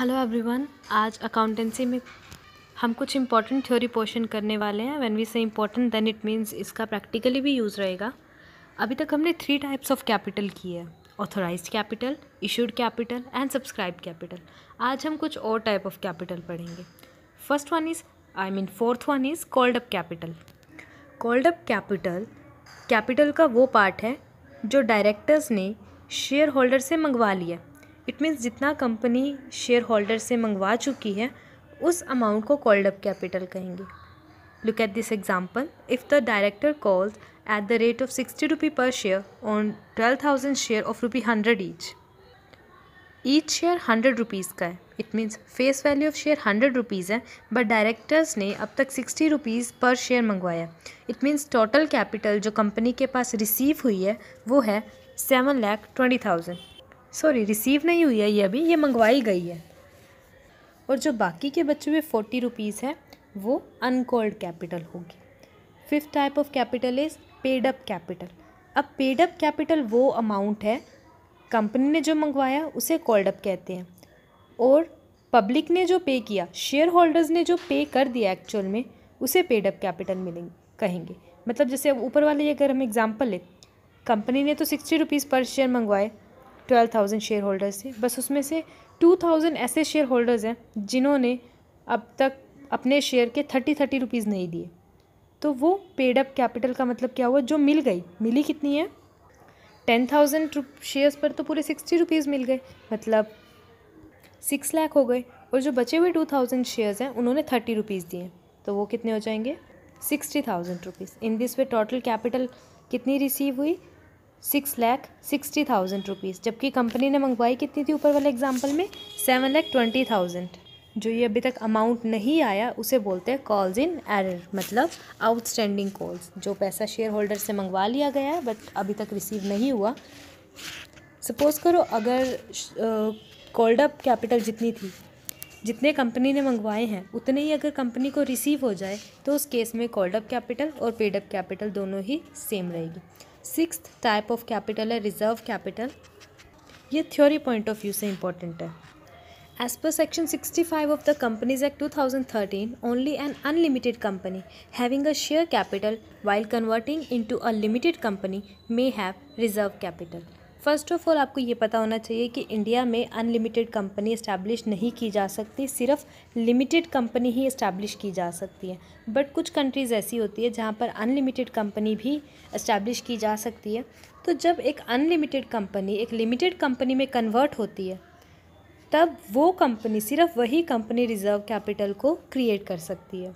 Hello everyone आज accountancy में हम कुछ इंपॉर्टेंट थ्योरी पोर्शन करने वाले हैं व्हेन वी से इम्पॉर्टेंट देन इट मींस इसका प्रैक्टिकली भी यूज़ रहेगा अभी तक हमने थ्री टाइप्स ऑफ कैपिटल की है authorize capital issued capital and subscribe capital आज हम कुछ और टाइप ऑफ कैपिटल पढ़ेंगे first one is I mean fourth one is called up capital called up capital capital का वो पार्ट है जो डायरेक्टर्स ने शेयर होल्डर से मंगवा लिया इट मीन्स जितना कंपनी शेयर होल्डर से मंगवा चुकी है उस अमाउंट को कॉल्ड अप कैपिटल कहेंगे look at this example if the director calls at the rate of sixty rupee per share on twelve thousand share of rupee hundred each each share hundred rupees का है it means face value of share hundred rupees है but directors ने अब तक sixty rupees per share मंगवाया it means total capital जो company के पास रिसीव हुई है वो है seven lakh twenty thousand sorry receive नहीं हुई है ये अभी ये मंगवाई गई है और जो बाकी के बच्चे हुए फोर्टी रुपीज़ है वो अनकोल्ड कैपिटल होगी fifth type of capital is paid up capital अब पेड अप कैपिटल वो अमाउंट है कंपनी ने जो मंगवाया उसे कोल्ड अप कहते हैं और पब्लिक ने जो पे किया शेयर होल्डर्स ने जो पे कर दिया एक्चुअल में उसे पेड अप कैपिटल मिलेंगे कहेंगे मतलब जैसे ऊपर वाले अगर हम एग्ज़ाम्पल लें कंपनी ने तो सिक्सटी रुपीज़ पर शेयर मंगवाए ट्वेल्व थाउजेंड शेयर होल्डर्स थे बस उसमें से टू थाउजेंड ऐसे शेयर होल्डर्स हैं जिन्होंने अब तक अपने शेयर के थर्टी थर्टी रुपीज़ नहीं दिए तो वो पेड अप कैपिटल का मतलब क्या हुआ जो मिल गई मिली कितनी है टेन थाउजेंड शेयर्स पर तो पूरे सिक्सटी रुपीज़ मिल गए मतलब सिक्स लाख हो गए और जो बचे हुए टू थाउजेंड शेयर्स हैं उन्होंने थर्टी रुपीज़ दिए तो वो कितने हो जाएंगे sixty thousand rupees in this way total capital कितनी रिसीव हुई six lakh sixty thousand rupees जबकि कंपनी ने मंगवाई कितनी थी ऊपर वाले एग्जाम्पल में सेवन लैख ट्वेंटी थाउजेंड जो ये अभी तक अमाउंट नहीं आया उसे बोलते हैं कॉल्स इन एरर मतलब आउटस्टैंडिंग कॉल्स जो पैसा शेयर होल्डर से मंगवा लिया गया है बट अभी तक रिसीव नहीं हुआ सपोज़ करो अगर कॉल्ड अप कैपिटल जितनी थी जितने कंपनी ने मंगवाए हैं उतने ही अगर कंपनी को रिसीव हो जाए तो उस केस में कॉल्ड अप कैपिटल और पेड अप कैपिटल दोनों ही सेम रहेगी सिक्स टाइप ऑफ कैपिटल है रिजर्व कैपिटल ये थ्योरी पॉइंट ऑफ व्यू से इंपॉर्टेंट है as per section sixty five of the Companies Act two thousand thirteen only an unlimited company having a share capital while converting into a company may have reserve capital first of all आपको ये पता होना चाहिए कि India में unlimited company establish नहीं की जा सकती सिर्फ लिमिटेड कंपनी ही इस्टेब्लिश की जा सकती है बट कुछ कंट्रीज़ ऐसी होती है जहाँ पर अनलिमिटेड कंपनी भी इस्टेब्लिश की जा सकती है तो जब एक अनलिमिटेड कंपनी एक लिमिटेड कंपनी में कन्वर्ट होती है तब वो कंपनी सिर्फ वही कंपनी रिज़र्व कैपिटल को क्रिएट कर सकती है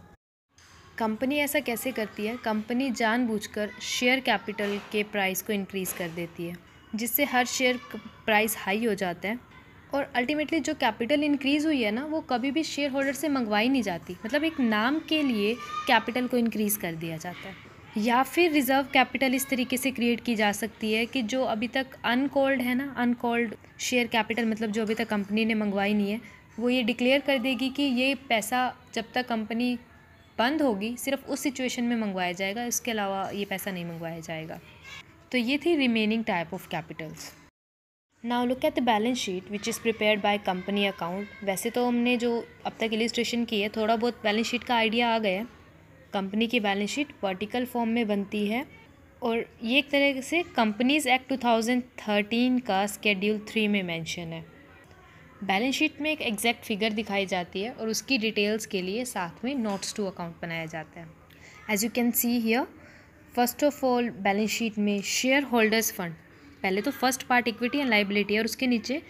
कंपनी ऐसा कैसे करती है कंपनी जानबूझकर शेयर कैपिटल के प्राइस को इंक्रीज़ कर देती है जिससे हर शेयर प्राइस हाई हो जाता है और अल्टीमेटली जो कैपिटल इंक्रीज़ हुई है ना वो कभी भी शेयर होल्डर से मंगवाई नहीं जाती मतलब एक नाम के लिए कैपिटल को इंक्रीज़ कर दिया जाता है या फिर रिज़र्व कैपिटल इस तरीके से क्रिएट की जा सकती है कि जो अभी तक अनकोल्ड है ना अनकोल्ड शेयर कैपिटल मतलब जो अभी तक कंपनी ने मंगवाई नहीं है वो ये डिक्लेयर कर देगी कि ये पैसा जब तक कंपनी बंद होगी सिर्फ उस सिचुएशन में मंगवाया जाएगा इसके अलावा ये पैसा नहीं मंगवाया जाएगा तो ये थी remaining type of capitals now look at the balance sheet which is prepare by company account वैसे तो हमने जो अब तक इलिस्ट्रेशन की है थोड़ा बहुत बैलेंस शीट का आइडिया आ गया है कंपनी की बैलेंस शीट वर्टिकल फॉर्म में बनती है और ये एक तरह से कंपनीज एक्ट 2013 का स्केड्यूल थ्री में मेंशन है बैलेंस शीट में एक एग्जैक्ट फिगर दिखाई जाती है और उसकी डिटेल्स के लिए साथ में नोट्स टू अकाउंट बनाया जाता है as you can see here first of all balance sheet में शेयर होल्डर्स फंड पहले तो first part equity and liability और उसके नीचे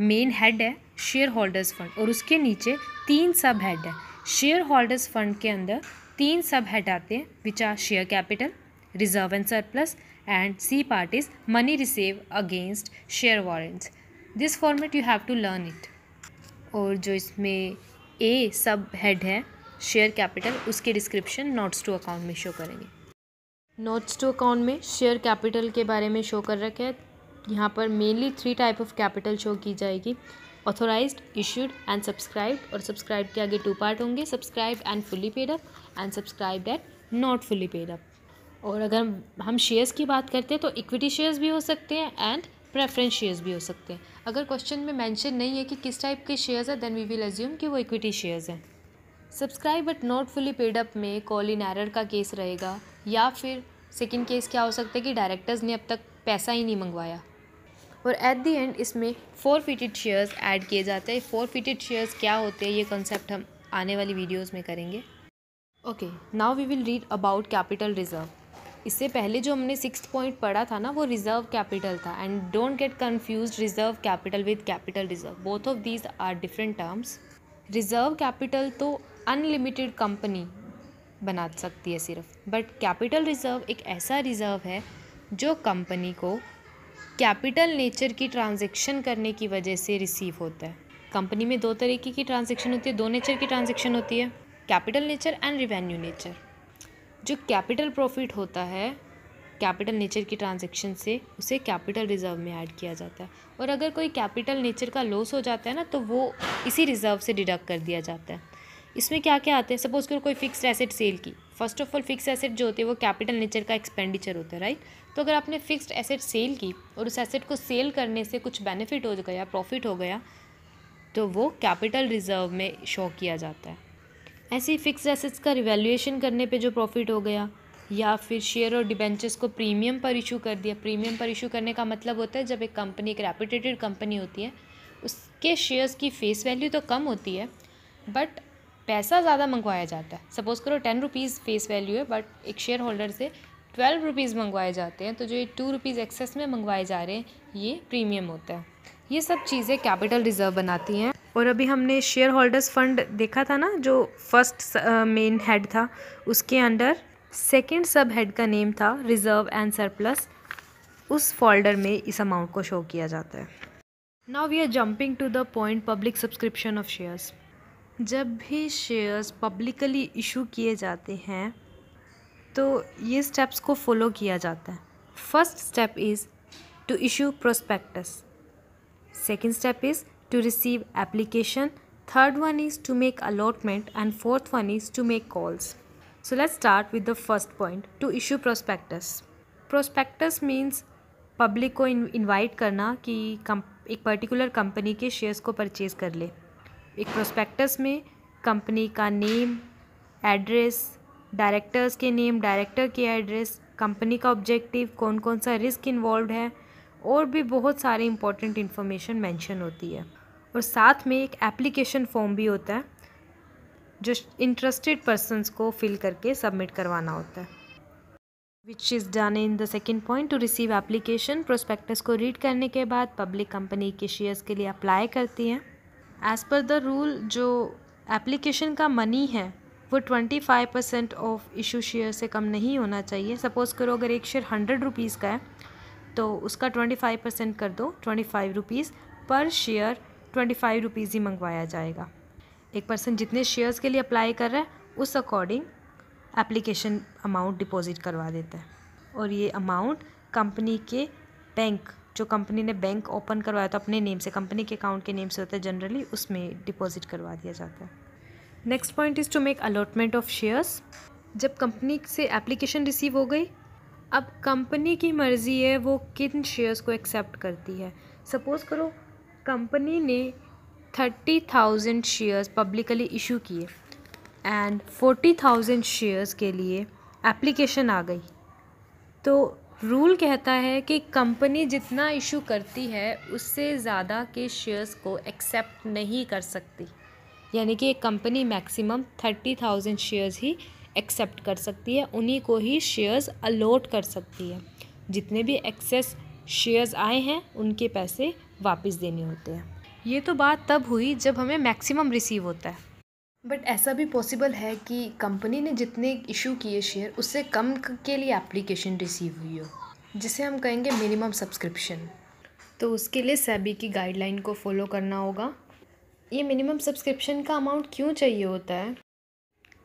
मेन हेड है शेयर होल्डर्स फंड और उसके नीचे तीन सब हेड है शेयर होल्डर्स फंड के अंदर तीन सब हेड आते हैं which are share capital reserve and surplus and C part is money receive against share warrants this format you have to learn it और जो इसमें ए सब हेड है शेयर कैपिटल उसके डिस्क्रिप्शन नोट्स टू अकाउंट में show करेंगे notes to account में share capital के बारे में शो कर रखे हैं यहाँ पर mainly three type of capital show की जाएगी ऑथोराइज इश्यूड एंड सब्सक्राइब और सब्सक्राइब के आगे टू पार्ट होंगे subscribe and fully paid up and subscribe at not fully paid up और अगर हम शेयर्स की बात करते हैं तो इक्विटी शेयर्स भी हो सकते हैं एंड प्रेफरेंस शेयर्स भी हो सकते हैं अगर क्वेश्चन में मैंशन नहीं है कि किस टाइप के शेयर्स हैं देन वी विल एज्यूम कि वो इक्विटी शेयर्स हैं subscribe but not fully paid up में कॉल इन एरर का केस रहेगा या फिर सेकेंड केस क्या हो सकता है कि डायरेक्टर्स ने अब तक पैसा ही नहीं मंगवाया और एट दी एंड इसमें फोर फिटेड शेयर्स ऐड किए जाते हैं फोर फिटेड शेयर्स क्या होते हैं ये कॉन्सेप्ट हम आने वाली वीडियोस में करेंगे okay now we will read about capital reserve इससे पहले जो हमने सिक्स पॉइंट पढ़ा था ना वो रिजर्व कैपिटल था and don't get confuse reserve capital with capital reserve both of these are different terms reserve capital तो अनलिमिटेड कंपनी बना सकती है सिर्फ बट कैपिटल रिज़र्व एक ऐसा रिज़र्व है जो कंपनी को कैपिटल नेचर की ट्रांजेक्शन करने की वजह से रिसीव होता है कंपनी में दो तरीके की ट्रांजेक्शन होती है दो नेचर की ट्रांजेक्शन होती है capital nature and revenue nature जो कैपिटल प्रॉफिट होता है कैपिटल नेचर की ट्रांजेक्शन से उसे कैपिटल रिज़र्व में ऐड किया जाता है और अगर कोई कैपिटल नेचर का लॉस हो जाता है ना तो वो इसी रिज़र्व से डिडक्ट कर दिया जाता है इसमें क्या क्या आते हैं सपोज करो कोई फिक्स एसेट सेल की first of all fix asset जो होती है वो कैपिटल नेचर का एक्सपेंडिचर होता है राइट तो अगर आपने फिक्स्ड एसेट सेल की और उस एसेट को सेल करने से कुछ बेनिफिट हो गया प्रॉफिट हो गया तो वो कैपिटल रिजर्व में शो किया जाता है ऐसे ही फिक्स एसेट्स का रिवेल्यूशन करने पे जो प्रॉफिट हो गया या फिर शेयर और डिबेंचर्स को प्रीमियम पर इशू कर दिया प्रीमियम पर इशू करने का मतलब होता है जब एक कंपनी एक रेपुटेटेड कंपनी होती है उसके शेयर्स की फेस वैल्यू तो कम होती है बट पैसा ज़्यादा मंगवाया जाता है सपोज़ करो टेन रुपीज़ फेस वैल्यू है बट एक शेयर होल्डर से ट्वेल्व रुपीज़ मंगवाए जाते हैं तो जो ये टू रुपीज़ एक्सेस में मंगवाए जा रहे हैं ये प्रीमियम होता है ये सब चीज़ें कैपिटल रिजर्व बनाती हैं और अभी हमने शेयर होल्डर्स फंड देखा था ना जो फर्स्ट मेन हेड था उसके अंडर सेकेंड सब हेड का नेम था रिज़र्व एंड सरप्लस उस फोल्डर में इस अमाउंट को शो किया जाता है now we are jumping to the point public subscription of shares जब भी शेयर्स पब्लिकली इशू किए जाते हैं तो ये स्टेप्स को फॉलो किया जाता है first step is to issue prospectus second step is to receive application third one is to make allotment and fourth one is to make calls so let's start with the first point to issue prospectus prospectus means public को invite करना कि एक particular company के shares को purchase कर ले एक prospectus में कंपनी का नेम एड्रेस डायरेक्टर्स के नेम डायरेक्टर के एड्रेस कंपनी का ऑब्जेक्टिव कौन कौन सा रिस्क इन्वॉल्व है और भी बहुत सारी इंपॉर्टेंट इन्फॉर्मेशन मेंशन होती है और साथ में एक एप्लीकेशन फॉर्म भी होता है जो इंटरेस्टेड पर्सनस को फिल करके सबमिट करवाना होता है which is done in the second point to receive application prospectus को रीड करने के बाद पब्लिक कंपनी के शेयर्स के लिए अप्लाई करती हैं एज़ पर द रूल जो एप्लीकेशन का मनी है वो twenty five percent of issue share से कम नहीं होना चाहिए सपोज़ करो अगर एक शेयर हंड्रेड रुपीज़ का है तो उसका ट्वेंटी फाइव परसेंट कर दो twenty five rupees per share twenty five rupees ही मंगवाया जाएगा एक पर्सन जितने शेयर्स के लिए अप्लाई कर रहा है उस अकॉर्डिंग एप्लीकेशन अमाउंट डिपॉजिट करवा देता है और ये अमाउंट कंपनी के बैंक जो कंपनी ने बैंक ओपन करवाया तो अपने नेम से कंपनी के अकाउंट के नेम से होता है जनरली उसमें डिपॉजिट करवा दिया जाता है next point is to make allotment of shares जब कंपनी से एप्लीकेशन रिसीव हो गई अब कंपनी की मर्ज़ी है वो किन शेयर्स को एक्सेप्ट करती है सपोज़ करो कंपनी ने thirty thousand shares publicly issue किए एंड फोर्टी थाउजेंड शेयर्स के लिए एप्लीकेशन आ गई तो रूल कहता है कि कंपनी जितना इशू करती है उससे ज़्यादा के शेयर्स को एक्सेप्ट नहीं कर सकती यानी कि एक company maximum thirty thousand shares ही एक्सेप्ट कर सकती है उन्हीं को ही शेयर्स अलॉट कर सकती है जितने भी एक्सेस शेयर्स आए हैं उनके पैसे वापस देने होते हैं ये तो बात तब हुई जब हमें मैक्सिमम रिसीव होता है बट ऐसा भी पॉसिबल है कि कंपनी ने जितने इशू किए शेयर उससे कम के लिए एप्लीकेशन रिसीव हुई हो जिसे हम कहेंगे मिनिमम सब्सक्रिप्शन तो उसके लिए सैबी की गाइडलाइन को फॉलो करना होगा ये मिनिमम सब्सक्रिप्शन का अमाउंट क्यों चाहिए होता है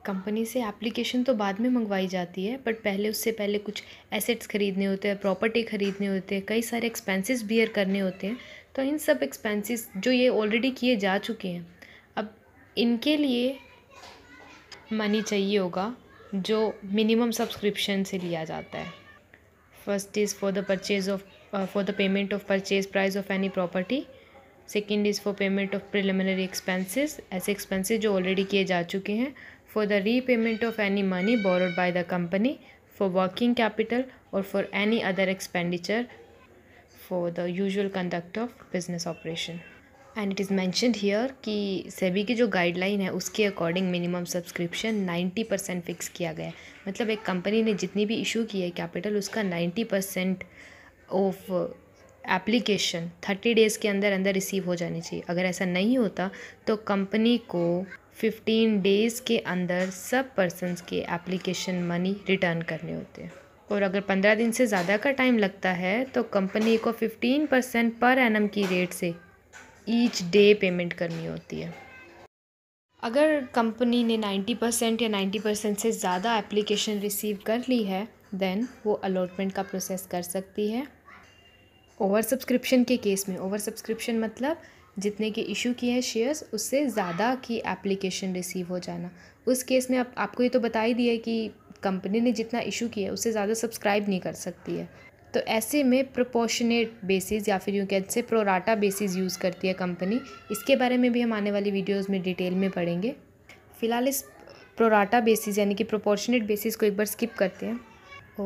कंपनी से एप्लीकेशन तो बाद में मंगवाई जाती है बट पहले उससे पहले कुछ एसेट्स खरीदने होते हैं प्रॉपर्टी खरीदने होते हैं कई सारे एक्सपेंसेस बियर करने होते हैं तो इन सब एक्सपेंसेस जो ये ऑलरेडी किए जा चुके हैं इनके लिए मनी चाहिए होगा जो मिनिमम सब्सक्रिप्शन से लिया जाता है first is for the purchase of for the payment of purchase price of any property second is for payment of preliminary expenses ऐसे एक्सपेंसेस जो ऑलरेडी किए जा चुके हैं for the repayment of any money borrowed by the company for working capital और for any other expenditure for the usual conduct of business operation and it is mentioned here कि SEBI की जो guideline है उसके according minimum subscription ninety percent fix किया गया है मतलब एक कंपनी ने जितनी भी इशू की है कैपिटल उसका ninety percent of application thirty days के अंदर अंदर रिसीव हो जानी चाहिए अगर ऐसा नहीं होता तो कंपनी को फिफ्टीन डेज़ के अंदर सब पर्सन के एप्लीकेशन मनी रिटर्न करने होते हैं और अगर पंद्रह दिन से ज़्यादा का टाइम लगता है तो कंपनी को फिफ्टीन परसेंट पर एनम की रेट से ईच डे पेमेंट करनी होती है अगर कंपनी ने 90 परसेंट या 90 परसेंट से ज़्यादा एप्लीकेशन रिसीव कर ली है देन वो अलॉटमेंट का प्रोसेस कर सकती है ओवर सब्सक्रिप्शन के केस में ओवर सब्सक्रिप्शन मतलब जितने के इशू किए हैं शेयर्स उससे ज़्यादा की एप्लीकेशन रिसीव हो जाना उस केस में आप, आपको ये तो बता ही दिया कि कंपनी ने जितना इशू किया है उससे ज़्यादा सब्सक्राइब नहीं कर सकती है तो ऐसे में प्रोपोर्शनेट बेसिस या फिर यूँ कह से प्रोराटा बेसिस यूज़ करती है कंपनी इसके बारे में भी हम आने वाली वीडियोज़ में डिटेल में पढ़ेंगे फ़िलहाल इस प्रोराटा बेसिस यानी कि प्रोपोर्शनेट बेसिस को एक बार स्किप करते हैं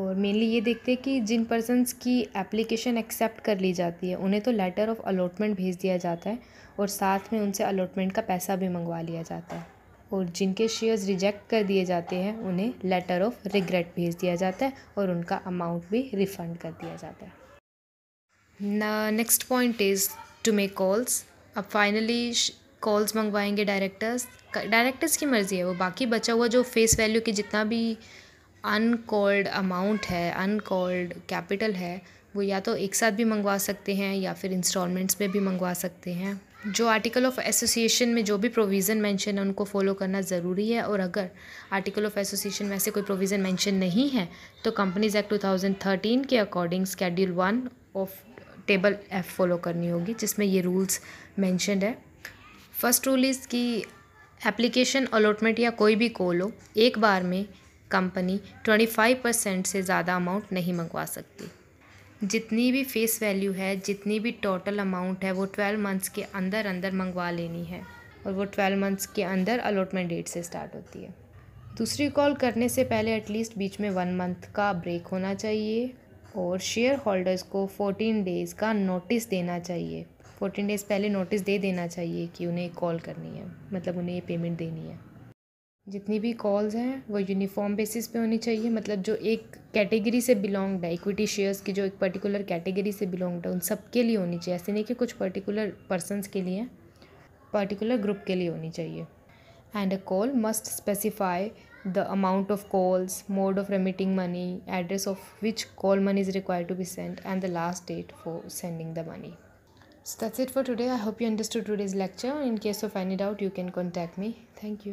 और मेनली ये देखते हैं कि जिन पर्सनस की एप्लीकेशन एक्सेप्ट कर ली जाती है उन्हें तो लेटर ऑफ अलॉटमेंट भेज दिया जाता है और साथ में उनसे अलॉटमेंट का पैसा भी मंगवा लिया जाता है और जिनके शेयर्स रिजेक्ट कर दिए जाते हैं उन्हें लेटर ऑफ़ रिग्रेट भेज दिया जाता है और उनका अमाउंट भी रिफ़ंड कर दिया जाता है next point is to make calls अब फाइनली कॉल्स मंगवाएंगे डायरेक्टर्स डायरेक्टर्स की मर्ज़ी है वो बाकी बचा हुआ जो फेस वैल्यू की जितना भी अनकॉल्ड अमाउंट है अनकॉल्ड कैपिटल है वो या तो एक साथ भी मंगवा सकते हैं या फिर इंस्टॉलमेंट्स में भी मंगवा सकते हैं जो आर्टिकल ऑफ एसोसिएशन में जो भी प्रोविज़न मेंशन है उनको फॉलो करना ज़रूरी है और अगर आर्टिकल ऑफ एसोसिएशन में ऐसे कोई प्रोविज़न मेंशन नहीं है तो कंपनीज एक्ट 2013 के according schedule one of table F follow करनी होगी जिसमें ये रूल्स मैंशनड है फर्स्ट रूल इज़ कि एप्लीकेशन अलॉटमेंट या कोई भी कोल हो एक बार में कंपनी ट्वेंटी फाइव परसेंट से ज़्यादा अमाउंट नहीं मंगवा सकती जितनी भी फ़ेस वैल्यू है जितनी भी टोटल अमाउंट है वो ट्वेल्व मंथ्स के अंदर अंदर मंगवा लेनी है और वो ट्वेल्व मंथ्स के अंदर अलॉटमेंट डेट से स्टार्ट होती है दूसरी कॉल करने से पहले एटलीस्ट बीच में वन मंथ का ब्रेक होना चाहिए और शेयर होल्डर्स को फोर्टीन डेज़ का नोटिस देना चाहिए फोर्टीन डेज़ पहले नोटिस दे देना चाहिए कि उन्हें कॉल करनी है मतलब उन्हें ये पेमेंट देनी है जितनी भी कॉल्स हैं वो यूनिफॉर्म बेसिस पे होनी चाहिए मतलब जो एक कैटेगरी से बिलोंगड है इक्विटी शेयर्स की जो एक पर्टिकुलर कैटेगरी से बिलोंग है उन सब के लिए होनी चाहिए ऐसे नहीं कि कुछ पर्टिकुलर पर्सनस के लिए पर्टिकुलर ग्रुप के लिए होनी चाहिए and a call must specify the amount of calls mode of remitting money address of which call money is required to be send and the last date for sending the money So that's it for today. I hope you understood today's lecture. In case of any doubt, you can contact me. Thank